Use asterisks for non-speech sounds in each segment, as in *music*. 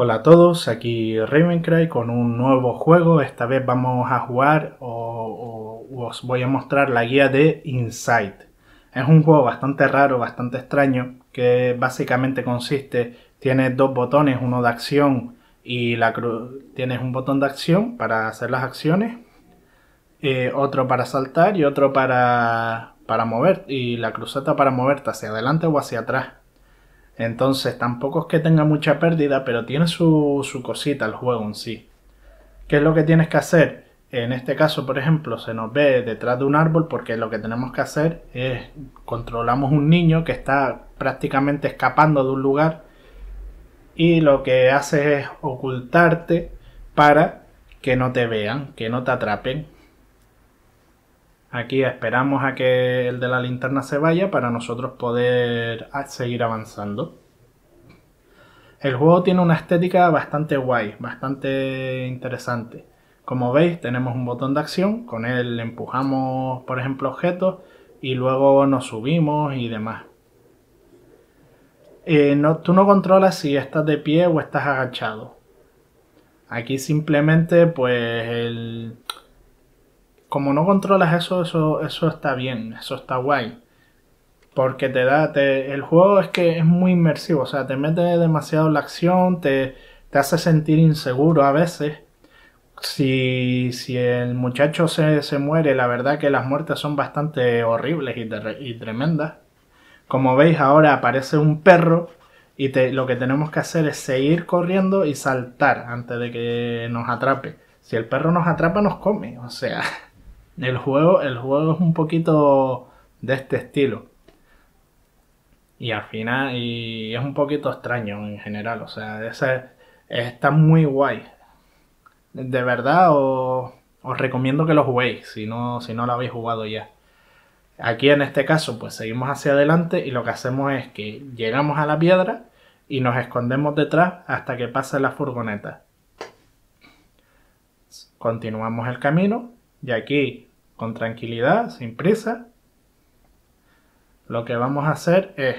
Hola a todos, aquí Ravencry con un nuevo juego. Esta vez vamos a jugar o, os voy a mostrar la guía de Insight. Es un juego bastante raro, bastante extraño, que básicamente consiste, tienes dos botones, uno de acción y la cruz. Tienes un botón de acción para hacer las acciones, eh, otro para saltar y otro para, para mover, y la cruzeta para moverte hacia adelante o hacia atrás entonces tampoco es que tenga mucha pérdida, pero tiene su, su cosita el juego en sí. ¿Qué es lo que tienes que hacer? En este caso, por ejemplo, se nos ve detrás de un árbol porque lo que tenemos que hacer es controlamos un niño que está prácticamente escapando de un lugar y lo que haces es ocultarte para que no te vean, que no te atrapen, Aquí esperamos a que el de la linterna se vaya para nosotros poder seguir avanzando. El juego tiene una estética bastante guay, bastante interesante. Como veis tenemos un botón de acción, con él empujamos por ejemplo objetos y luego nos subimos y demás. Eh, tú no controlas si estás de pie o estás agachado. Aquí simplemente pues el, como no controlas eso, eso, eso está bien, eso está guay. Porque te da, el juego es que es muy inmersivo, o sea, te mete demasiado la acción, te, te hace sentir inseguro a veces. Si, si el muchacho se, muere, la verdad que las muertes son bastante horribles y, tremendas. Como veis ahora aparece un perro y te, lo que tenemos que hacer es seguir corriendo y saltar antes de que nos atrape. Si el perro nos atrapa nos come, o sea... *laughs* El juego, el juego es un poquito de este estilo. Y al final, y es un poquito extraño en general, o sea, ese, está muy guay. De verdad, os, recomiendo que lo juguéis, si no, si no lo habéis jugado ya. Aquí en este caso, pues seguimos hacia adelante y lo que hacemos es que llegamos a la piedra y nos escondemos detrás hasta que pase la furgoneta. Continuamos el camino y aquí con tranquilidad, sin prisa, lo que vamos a hacer es,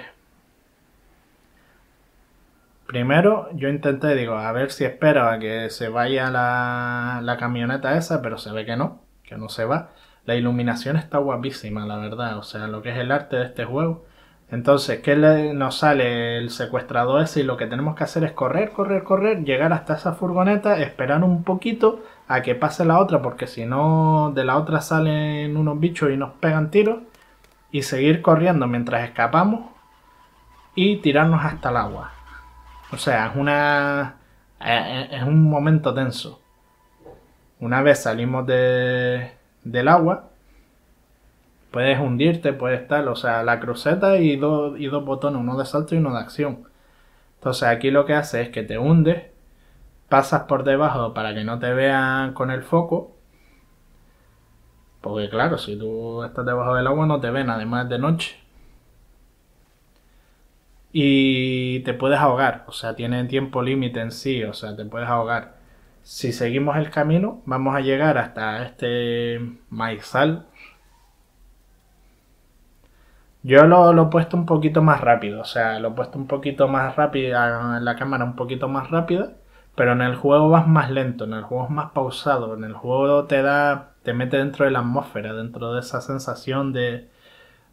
primero yo intenté, digo, a ver si espero a que se vaya la, la camioneta esa, pero se ve que no, que no se va. La iluminación está guapísima, la verdad, o sea, lo que es el arte de este juego entonces, ¿qué nos sale el secuestrador ese? Y lo que tenemos que hacer es correr, correr, correr, llegar hasta esa furgoneta, esperar un poquito a que pase la otra, porque si no, de la otra salen unos bichos y nos pegan tiros, y seguir corriendo mientras escapamos y tirarnos hasta el agua. O sea, es una. Eh, eh, es un momento tenso. Una vez salimos del agua, Puedes hundirte, puedes estar o sea, la cruceta y, dos y dos botones, uno de salto y uno de acción. Entonces aquí lo que hace es que te hundes, pasas por debajo para que no te vean con el foco. Porque claro, si tú estás debajo del agua no te ven, además de noche. Y te puedes ahogar, o sea, tiene tiempo límite en sí, o sea, te puedes ahogar. Si seguimos el camino, vamos a llegar hasta este maizal, yo lo, he puesto un poquito más rápido, o sea, lo he puesto un poquito más rápido, la cámara un poquito más rápida, pero en el juego vas más lento, en el juego es más pausado, en el juego te da, te mete dentro de la atmósfera, dentro de esa sensación de,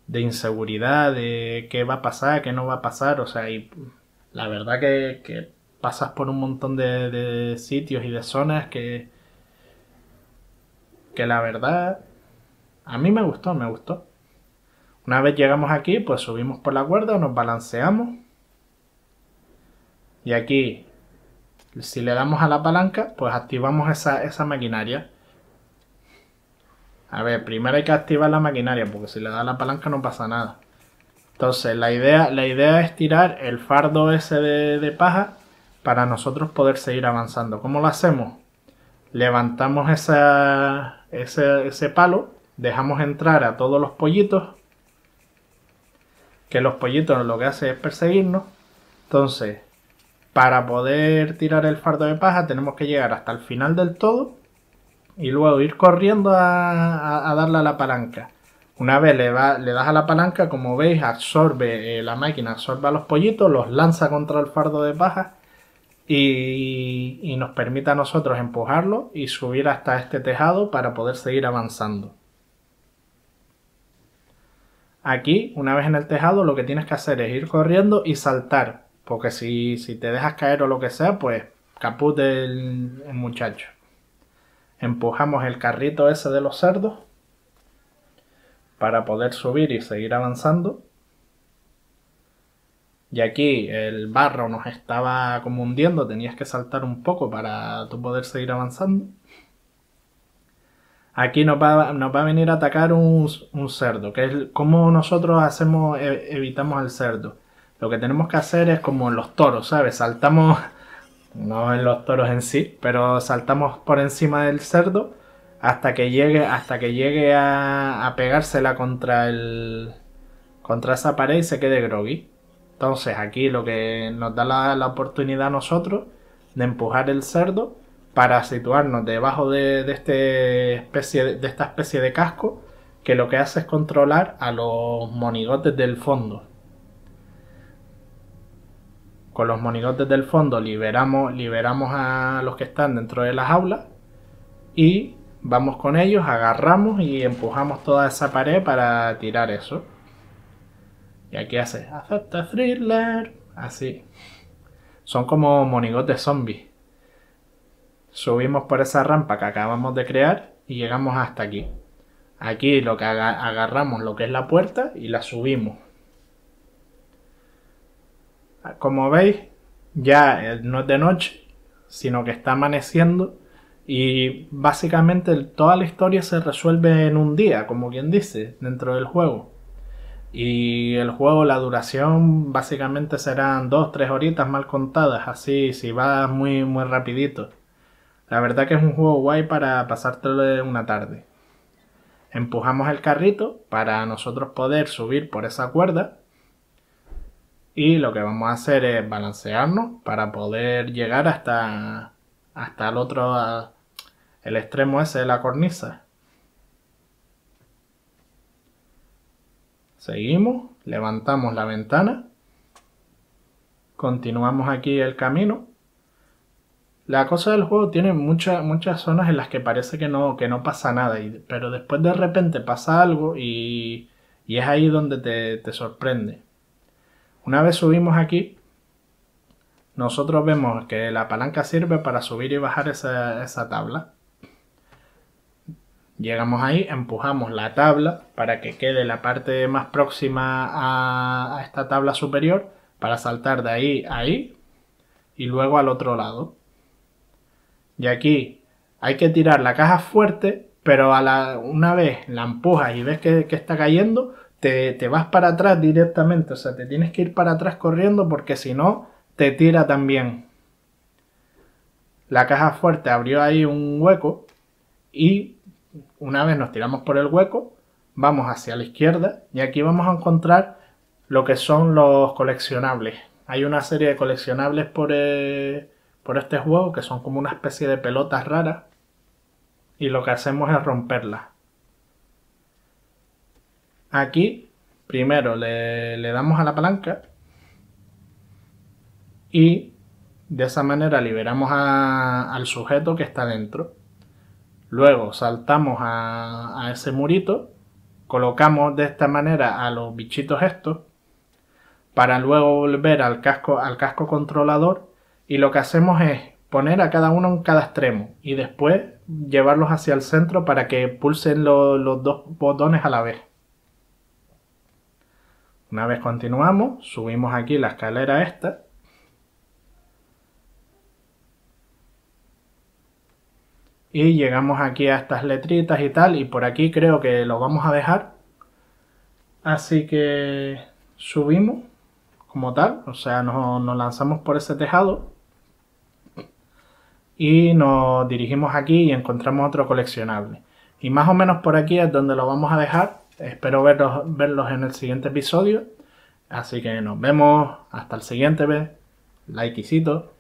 de inseguridad, de qué va a pasar, qué no va a pasar, o sea, y la verdad que, que pasas por un montón de, de sitios y de zonas que, que la verdad a mí me gustó, me gustó. Una vez llegamos aquí, pues subimos por la cuerda, nos balanceamos. Y aquí, si le damos a la palanca, pues activamos esa, maquinaria. A ver, primero hay que activar la maquinaria, porque si le da la palanca no pasa nada. Entonces, la idea, la idea es tirar el fardo ese de, paja para nosotros poder seguir avanzando. ¿Cómo lo hacemos? Levantamos ese, ese palo, dejamos entrar a todos los pollitos que los pollitos lo que hace es perseguirnos. Entonces, para poder tirar el fardo de paja tenemos que llegar hasta el final del todo y luego ir corriendo a, darle a la palanca. Una vez le, das a la palanca, como veis, absorbe eh, la máquina, absorbe a los pollitos, los lanza contra el fardo de paja y, y nos permite a nosotros empujarlo y subir hasta este tejado para poder seguir avanzando. Aquí, una vez en el tejado, lo que tienes que hacer es ir corriendo y saltar. Porque si, si te dejas caer o lo que sea, pues capute el, muchacho. Empujamos el carrito ese de los cerdos para poder subir y seguir avanzando. Y aquí el barro nos estaba como hundiendo, tenías que saltar un poco para tú poder seguir avanzando aquí nos va, a venir a atacar un, cerdo, que es como nosotros hacemos, e, evitamos al cerdo. Lo que tenemos que hacer es como los toros, ¿sabes? Saltamos, *laughs* no en los toros en sí, pero saltamos por encima del cerdo hasta que llegue, hasta que llegue a, pegársela contra el, contra esa pared y se quede groggy. Entonces aquí lo que nos da la, la oportunidad a nosotros de empujar el cerdo para situarnos debajo de, este especie, de esta especie de casco que lo que hace es controlar a los monigotes del fondo. Con los monigotes del fondo liberamos, liberamos a los que están dentro de las aulas y vamos con ellos, agarramos y empujamos toda esa pared para tirar eso. Y aquí hace, acepta thriller, así. Son como monigotes zombies subimos por esa rampa que acabamos de crear y llegamos hasta aquí. Aquí lo que agarramos lo que es la puerta y la subimos. Ah, como veis, ya eh, no es de noche, sino que está amaneciendo y básicamente toda la historia se resuelve en un día, como quien dice, dentro del juego. Y el juego, la duración básicamente serán 2-3 horitas mal contadas, así si va muy, muy rapidito. La verdad que es un juego guay para pasártelo de una tarde. Empujamos el carrito para nosotros poder subir por esa cuerda. Y lo que vamos a hacer es balancearnos para poder llegar hasta, hasta el otro, el extremo ese de la cornisa. Seguimos, levantamos la ventana, continuamos aquí el camino la cosa del juego tiene muchas zonas en las que parece que no, que no pasa nada, y, pero después de repente pasa algo y, es ahí donde te, sorprende. Una vez subimos aquí, nosotros vemos que la palanca sirve para subir y bajar esa, tabla. Llegamos ahí, empujamos la tabla para que quede la parte más próxima a, a esta tabla superior para saltar de ahí a ahí y luego al otro lado. Y aquí hay que tirar la caja fuerte, pero a la, una vez la empujas y ves que, está cayendo, te, te, vas para atrás directamente. O sea, te tienes que ir para atrás corriendo porque si no, te tira también. La caja fuerte abrió ahí un hueco y una vez nos tiramos por el hueco, vamos hacia la izquierda y aquí vamos a encontrar lo que son los coleccionables. Hay una serie de coleccionables por... el. Eh, por este juego, que son como una especie de pelotas raras, y lo que hacemos es romperlas. Aquí, primero le, damos a la palanca y de esa manera liberamos al sujeto que está dentro. Luego saltamos a, ese murito, colocamos de esta manera a los bichitos estos, para luego volver al casco, al casco controlador y lo que hacemos es poner a cada uno en cada extremo y después llevarlos hacia el centro para que pulsen los dos botones a la vez. Una vez continuamos, subimos aquí la escalera esta. Y llegamos aquí a estas letritas y tal, y por aquí creo que lo vamos a dejar. Así que subimos como tal, o sea, nos, nos lanzamos por ese tejado y nos dirigimos aquí y encontramos otro coleccionable. Y más o menos por aquí es donde lo vamos a dejar. Espero verlos, verlos en el siguiente episodio. Así que nos vemos hasta el siguiente. vez. Likecito.